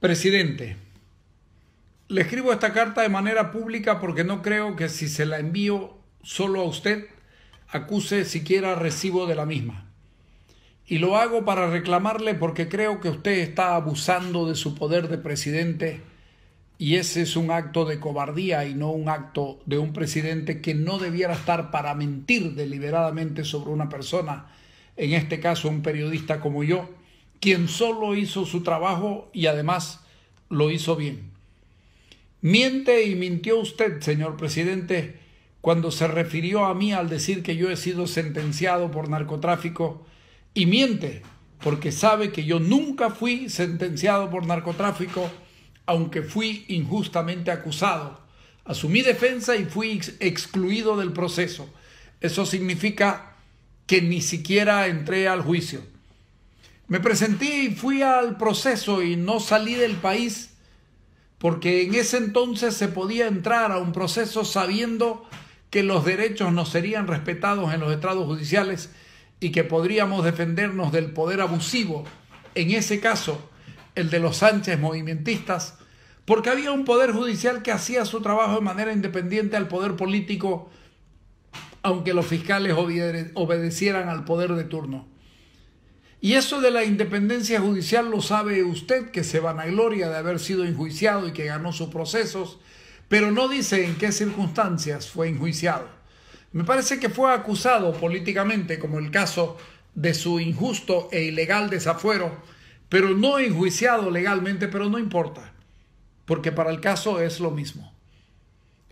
Presidente, le escribo esta carta de manera pública porque no creo que si se la envío solo a usted, acuse siquiera recibo de la misma. Y lo hago para reclamarle porque creo que usted está abusando de su poder de presidente y ese es un acto de cobardía y no un acto de un presidente que no debiera estar para mentir deliberadamente sobre una persona, en este caso un periodista como yo, quien solo hizo su trabajo y además lo hizo bien. Miente y mintió usted, señor presidente, cuando se refirió a mí al decir que yo he sido sentenciado por narcotráfico y miente porque sabe que yo nunca fui sentenciado por narcotráfico, aunque fui injustamente acusado. Asumí defensa y fui excluido del proceso. Eso significa que ni siquiera entré al juicio. Me presenté y fui al proceso y no salí del país porque en ese entonces se podía entrar a un proceso sabiendo que los derechos no serían respetados en los estrados judiciales y que podríamos defendernos del poder abusivo, en ese caso el de los Sánchez movimentistas, porque había un poder judicial que hacía su trabajo de manera independiente al poder político, aunque los fiscales obedecieran al poder de turno. Y eso de la independencia judicial lo sabe usted, que se van a vanagloria de haber sido enjuiciado y que ganó sus procesos, pero no dice en qué circunstancias fue enjuiciado. Me parece que fue acusado políticamente, como el caso de su injusto e ilegal desafuero, pero no enjuiciado legalmente, pero no importa, porque para el caso es lo mismo.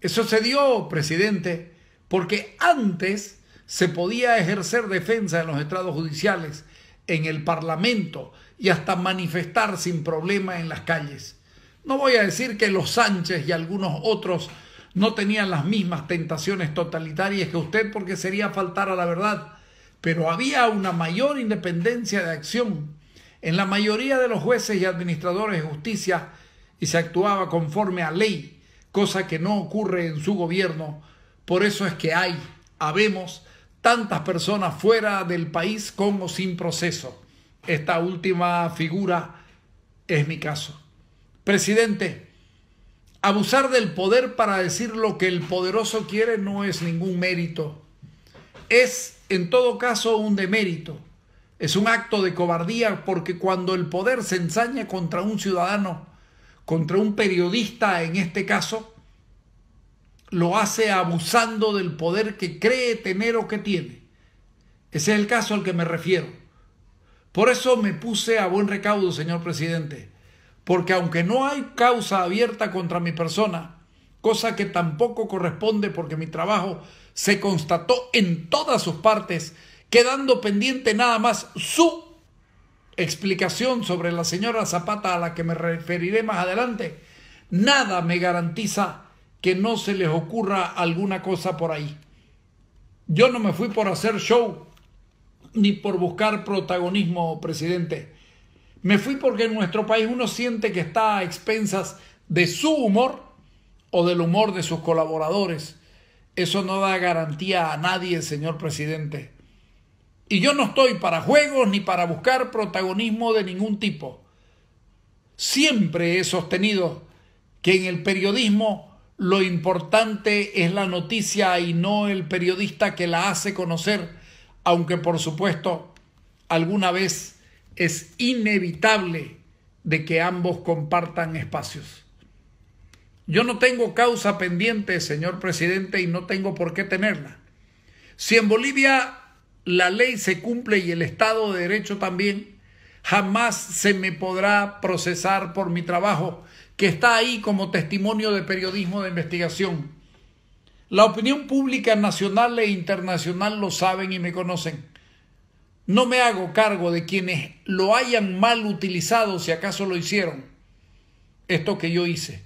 Eso se dio, presidente, porque antes se podía ejercer defensa en los estrados judiciales en el Parlamento y hasta manifestar sin problema en las calles. No voy a decir que los Sánchez y algunos otros no tenían las mismas tentaciones totalitarias que usted porque sería faltar a la verdad, pero había una mayor independencia de acción en la mayoría de los jueces y administradores de justicia y se actuaba conforme a ley, cosa que no ocurre en su gobierno. Por eso es que hay, habemos, tantas personas fuera del país como sin proceso. Esta última figura es mi caso. Presidente, abusar del poder para decir lo que el poderoso quiere no es ningún mérito. Es, en todo caso, un demérito. Es un acto de cobardía porque cuando el poder se ensaña contra un ciudadano, contra un periodista en este caso, lo hace abusando del poder que cree tener o que tiene. Ese es el caso al que me refiero. Por eso me puse a buen recaudo, señor presidente, porque aunque no hay causa abierta contra mi persona, cosa que tampoco corresponde porque mi trabajo se constató en todas sus partes, quedando pendiente nada más su explicación sobre la señora Zapata a la que me referiré más adelante, nada me garantiza que no se les ocurra alguna cosa por ahí. Yo no me fui por hacer show ni por buscar protagonismo, presidente. Me fui porque en nuestro país uno siente que está a expensas de su humor o del humor de sus colaboradores. Eso no da garantía a nadie, señor presidente. Y yo no estoy para juegos ni para buscar protagonismo de ningún tipo. Siempre he sostenido que en el periodismo lo importante es la noticia y no el periodista que la hace conocer, aunque por supuesto alguna vez es inevitable de que ambos compartan espacios. Yo no tengo causa pendiente, señor presidente, y no tengo por qué tenerla. Si en Bolivia la ley se cumple y el Estado de Derecho también, jamás se me podrá procesar por mi trabajo que está ahí como testimonio de periodismo de investigación. La opinión pública nacional e internacional lo saben y me conocen. No me hago cargo de quienes lo hayan mal utilizado si acaso lo hicieron. Esto que yo hice.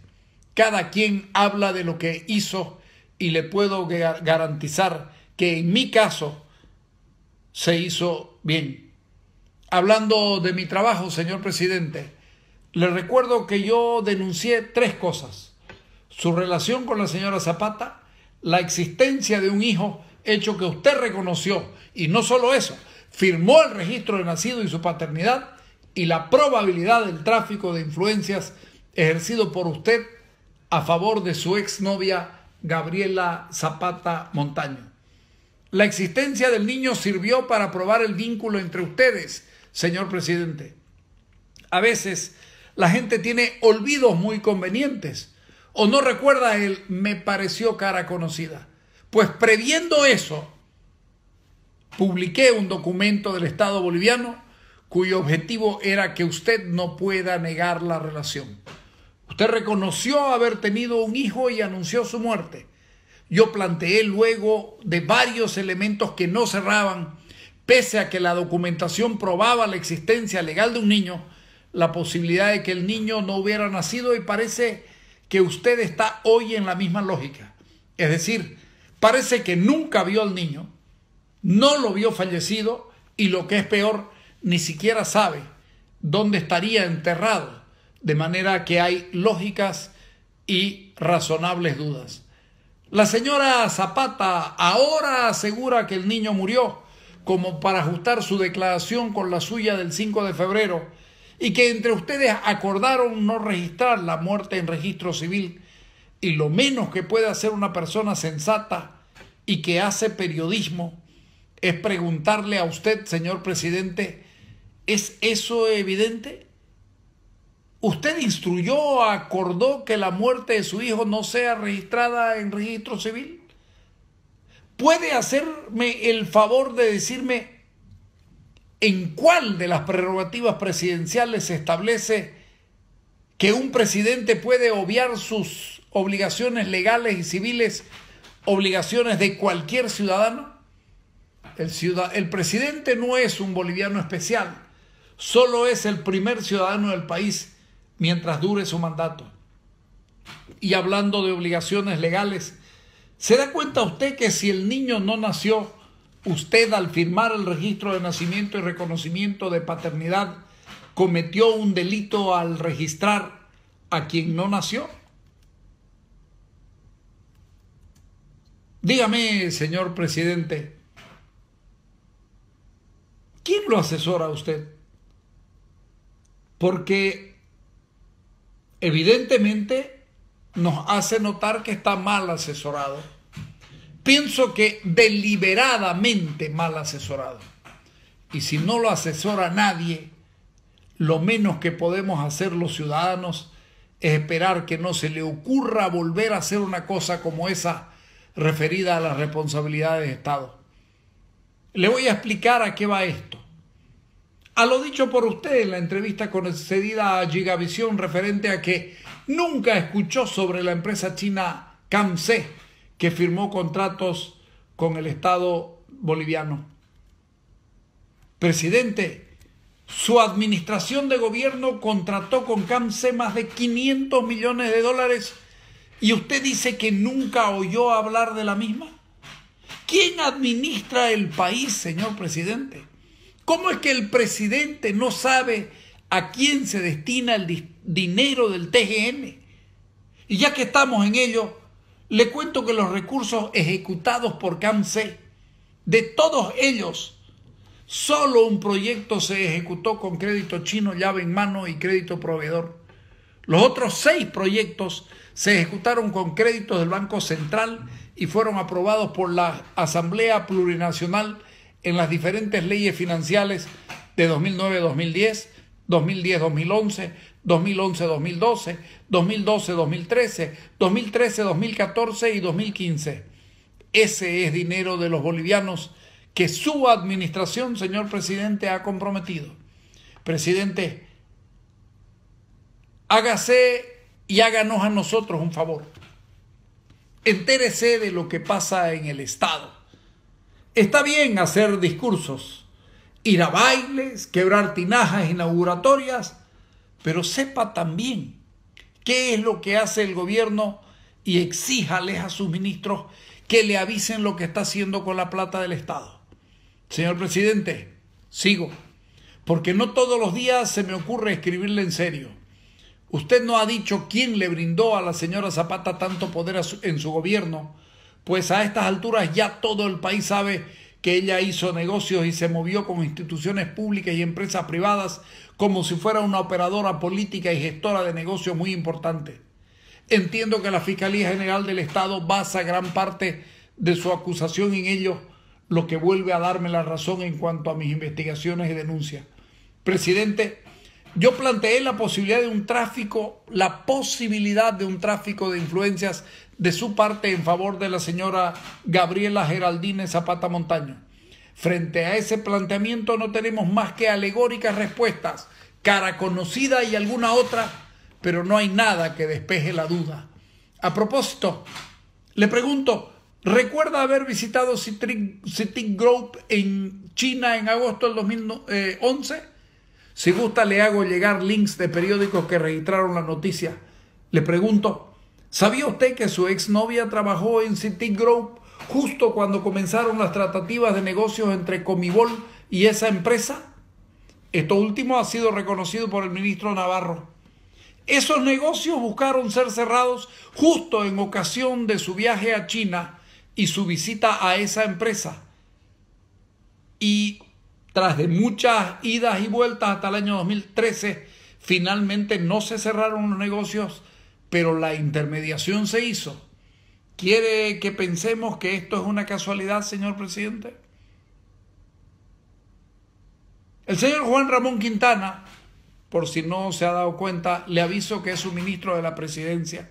Cada quien habla de lo que hizo y le puedo garantizar que en mi caso se hizo bien. Hablando de mi trabajo, señor presidente, le recuerdo que yo denuncié tres cosas. Su relación con la señora Zapata, la existencia de un hijo, hecho que usted reconoció, y no solo eso, firmó el registro de nacido y su paternidad, y la probabilidad del tráfico de influencias ejercido por usted a favor de su exnovia Gabriela Zapata Montaño. La existencia del niño sirvió para probar el vínculo entre ustedes, señor presidente. A veces la gente tiene olvidos muy convenientes o no recuerda el me pareció cara conocida. Pues previendo eso, publiqué un documento del Estado boliviano cuyo objetivo era que usted no pueda negar la relación. Usted reconoció haber tenido un hijo y anunció su muerte. Yo planteé luego de varios elementos que no cerraban, pese a que la documentación probaba la existencia legal de un niño, la posibilidad de que el niño no hubiera nacido y parece que usted está hoy en la misma lógica. Es decir, parece que nunca vio al niño, no lo vio fallecido y lo que es peor, ni siquiera sabe dónde estaría enterrado, de manera que hay lógicas y razonables dudas. La señora Zapata ahora asegura que el niño murió, como para ajustar su declaración con la suya del 5 de febrero, y que entre ustedes acordaron no registrar la muerte en registro civil. Y lo menos que puede hacer una persona sensata y que hace periodismo es preguntarle a usted, señor presidente, ¿es eso evidente? ¿Usted instruyó, acordó que la muerte de su hijo no sea registrada en registro civil? ¿Puede hacerme el favor de decirme en cuál de las prerrogativas presidenciales se establece que un presidente puede obviar sus obligaciones legales y civiles, obligaciones de cualquier ciudadano. El, presidente no es un boliviano especial, solo es el primer ciudadano del país mientras dure su mandato. Y hablando de obligaciones legales, ¿se da cuenta usted que si el niño no nació usted al firmar el registro de nacimiento y reconocimiento de paternidad cometió un delito al registrar a quien no nació? Dígame, señor presidente, ¿quién lo asesora a usted? Porque evidentemente nos hace notar que está mal asesorado pienso que deliberadamente mal asesorado. Y si no lo asesora nadie, lo menos que podemos hacer los ciudadanos es esperar que no se le ocurra volver a hacer una cosa como esa referida a las responsabilidades de Estado. Le voy a explicar a qué va esto. A lo dicho por usted en la entrevista concedida a Gigavisión referente a que nunca escuchó sobre la empresa china CAMC, que firmó contratos con el Estado boliviano. Presidente, su administración de gobierno contrató con CAMSE más de 500 millones de dólares y usted dice que nunca oyó hablar de la misma. ¿Quién administra el país, señor presidente? ¿Cómo es que el presidente no sabe a quién se destina el dinero del TGN? Y ya que estamos en ello, le cuento que los recursos ejecutados por CAMC, de todos ellos, solo un proyecto se ejecutó con crédito chino, llave en mano y crédito proveedor. Los otros seis proyectos se ejecutaron con créditos del Banco Central y fueron aprobados por la Asamblea Plurinacional en las diferentes leyes financieras de 2009-2010, 2010-2011, 2011-2012, 2012-2013, 2013-2014 y 2015. Ese es dinero de los bolivianos que su administración, señor presidente, ha comprometido. Presidente, hágase y háganos a nosotros un favor. Entérese de lo que pasa en el Estado. Está bien hacer discursos, ir a bailes, quebrar tinajas inauguratorias, pero sepa también qué es lo que hace el gobierno y exíjales a sus ministros que le avisen lo que está haciendo con la plata del Estado. Señor presidente, sigo, porque no todos los días se me ocurre escribirle en serio. Usted no ha dicho quién le brindó a la señora Zapata tanto poder en su gobierno, pues a estas alturas ya todo el país sabe que ella hizo negocios y se movió con instituciones públicas y empresas privadas como si fuera una operadora política y gestora de negocios muy importante. Entiendo que la Fiscalía General del Estado basa gran parte de su acusación en ello, lo que vuelve a darme la razón en cuanto a mis investigaciones y denuncias. Presidente, yo planteé la posibilidad de un tráfico, la posibilidad de un tráfico de influencias de su parte en favor de la señora Gabriela Geraldine Zapata Montaño. Frente a ese planteamiento no tenemos más que alegóricas respuestas, cara conocida y alguna otra, pero no hay nada que despeje la duda. A propósito, le pregunto, ¿recuerda haber visitado Citic Group en China en agosto del 2011? Si gusta, le hago llegar links de periódicos que registraron la noticia. Le pregunto, ¿Sabía usted que su exnovia trabajó en Citigroup justo cuando comenzaron las tratativas de negocios entre Comibol y esa empresa? Esto último ha sido reconocido por el ministro Navarro. Esos negocios buscaron ser cerrados justo en ocasión de su viaje a China y su visita a esa empresa. Y tras de muchas idas y vueltas hasta el año 2013, finalmente no se cerraron los negocios pero la intermediación se hizo. ¿Quiere que pensemos que esto es una casualidad, señor presidente? El señor Juan Ramón Quintana, por si no se ha dado cuenta, le aviso que es su ministro de la presidencia,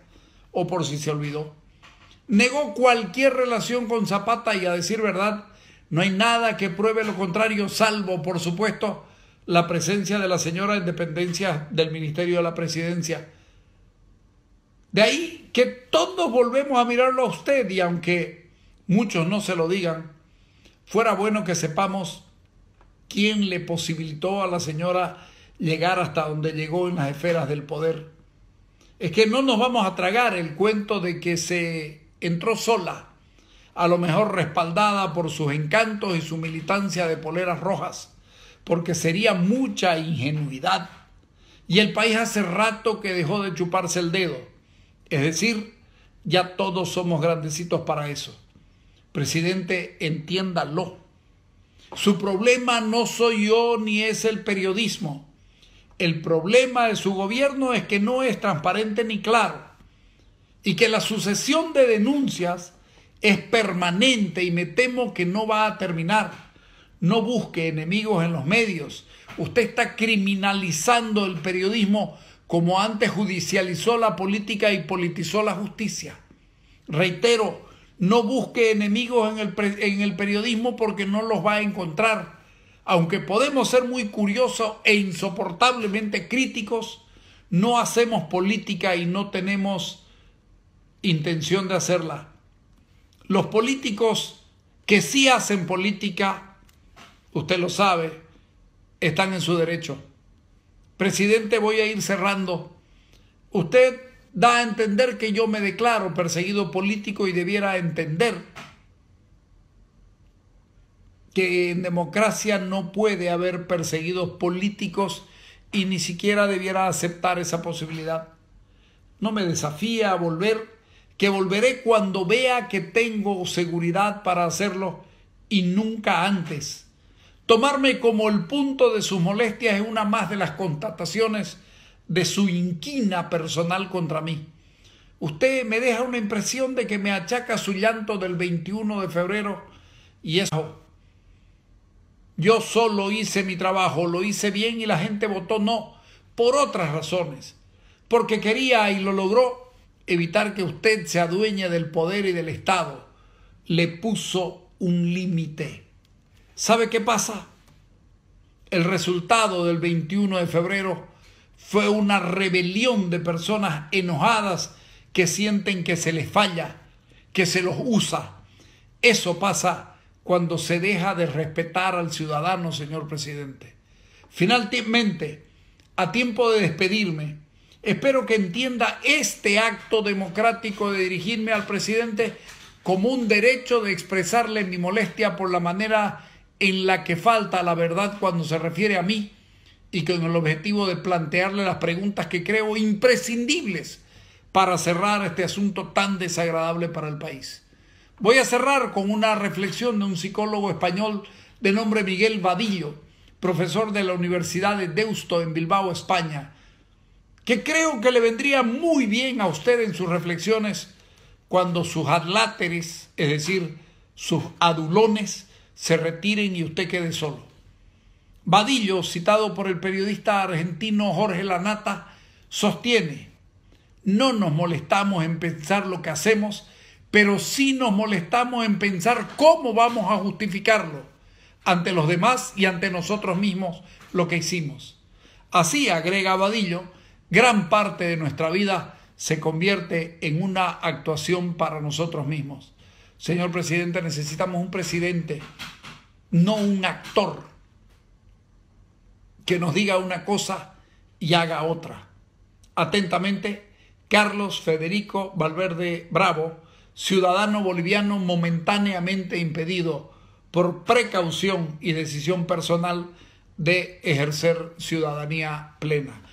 o por si se olvidó. Negó cualquier relación con Zapata y a decir verdad, no hay nada que pruebe lo contrario, salvo, por supuesto, la presencia de la señora dependencia del Ministerio de la Presidencia de ahí que todos volvemos a mirarlo a usted y aunque muchos no se lo digan, fuera bueno que sepamos quién le posibilitó a la señora llegar hasta donde llegó en las esferas del poder. Es que no nos vamos a tragar el cuento de que se entró sola, a lo mejor respaldada por sus encantos y su militancia de poleras rojas, porque sería mucha ingenuidad. Y el país hace rato que dejó de chuparse el dedo. Es decir, ya todos somos grandecitos para eso. Presidente, entiéndalo. Su problema no soy yo ni es el periodismo. El problema de su gobierno es que no es transparente ni claro y que la sucesión de denuncias es permanente y me temo que no va a terminar. No busque enemigos en los medios. Usted está criminalizando el periodismo como antes judicializó la política y politizó la justicia. Reitero, no busque enemigos en el, en el, periodismo porque no los va a encontrar. Aunque podemos ser muy curiosos e insoportablemente críticos, no hacemos política y no tenemos intención de hacerla. Los políticos que sí hacen política, usted lo sabe, están en su derecho. Presidente, voy a ir cerrando. Usted da a entender que yo me declaro perseguido político y debiera entender que en democracia no puede haber perseguidos políticos y ni siquiera debiera aceptar esa posibilidad. No me desafía a volver, que volveré cuando vea que tengo seguridad para hacerlo y nunca antes. Tomarme como el punto de sus molestias es una más de las constataciones de su inquina personal contra mí. Usted me deja una impresión de que me achaca su llanto del 21 de febrero y eso. Yo solo hice mi trabajo, lo hice bien y la gente votó no, por otras razones, porque quería y lo logró evitar que usted se adueñe del poder y del Estado. Le puso un límite. ¿Sabe qué pasa? El resultado del 21 de febrero fue una rebelión de personas enojadas que sienten que se les falla, que se los usa. Eso pasa cuando se deja de respetar al ciudadano, señor presidente. Finalmente, a tiempo de despedirme, espero que entienda este acto democrático de dirigirme al presidente como un derecho de expresarle mi molestia por la manera en la que falta la verdad cuando se refiere a mí y con el objetivo de plantearle las preguntas que creo imprescindibles para cerrar este asunto tan desagradable para el país. Voy a cerrar con una reflexión de un psicólogo español de nombre Miguel Vadillo, profesor de la Universidad de Deusto en Bilbao, España, que creo que le vendría muy bien a usted en sus reflexiones cuando sus adláteres, es decir, sus adulones, se retiren y usted quede solo. Vadillo, citado por el periodista argentino Jorge Lanata, sostiene, no nos molestamos en pensar lo que hacemos, pero sí nos molestamos en pensar cómo vamos a justificarlo ante los demás y ante nosotros mismos lo que hicimos. Así, agrega Vadillo, gran parte de nuestra vida se convierte en una actuación para nosotros mismos. Señor presidente, necesitamos un presidente, no un actor, que nos diga una cosa y haga otra. Atentamente, Carlos Federico Valverde Bravo, ciudadano boliviano momentáneamente impedido por precaución y decisión personal de ejercer ciudadanía plena.